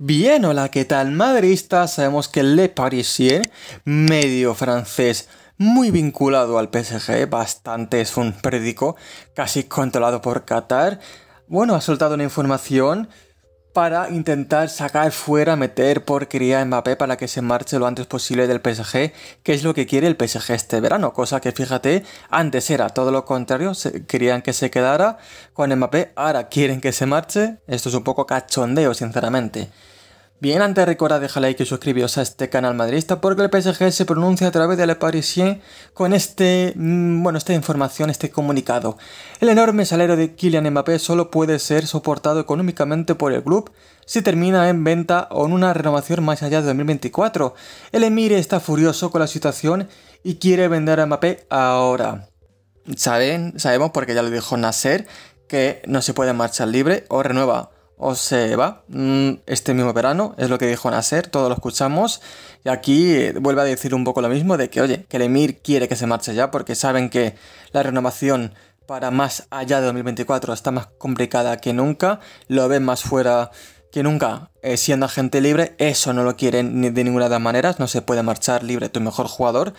Bien, hola, ¿qué tal Madrista, Sabemos que Le Parisien, medio francés, muy vinculado al PSG, bastante es un periódico, casi controlado por Qatar. Bueno, ha soltado una información para intentar sacar fuera, meter porquería a Mbappé para que se marche lo antes posible del PSG, que es lo que quiere el PSG este verano, cosa que fíjate, antes era todo lo contrario, querían que se quedara con Mbappé, ahora quieren que se marche, esto es un poco cachondeo, sinceramente. Bien, antes recordar, dejar like y suscribiros a este canal madridista porque el PSG se pronuncia a través de la Parisien con este, mm, bueno, esta información, este comunicado. El enorme salario de Kylian Mbappé solo puede ser soportado económicamente por el club si termina en venta o en una renovación más allá de 2024. El Emir está furioso con la situación y quiere vender a Mbappé ahora. Saben, sabemos porque ya lo dijo Nasser que no se puede marchar libre o renueva o se va mm, este mismo verano, es lo que dijo Nasser, todos lo escuchamos, y aquí eh, vuelve a decir un poco lo mismo de que, oye, que el Emir quiere que se marche ya porque saben que la renovación para más allá de 2024 está más complicada que nunca, lo ven más fuera que nunca eh, siendo agente libre, eso no lo quieren ni de ninguna de las maneras, no se puede marchar libre tu mejor jugador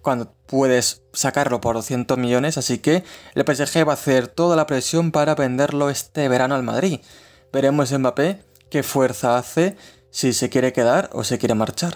cuando puedes sacarlo por 200 millones, así que el PSG va a hacer toda la presión para venderlo este verano al Madrid. Veremos Mbappé qué fuerza hace si se quiere quedar o se quiere marchar.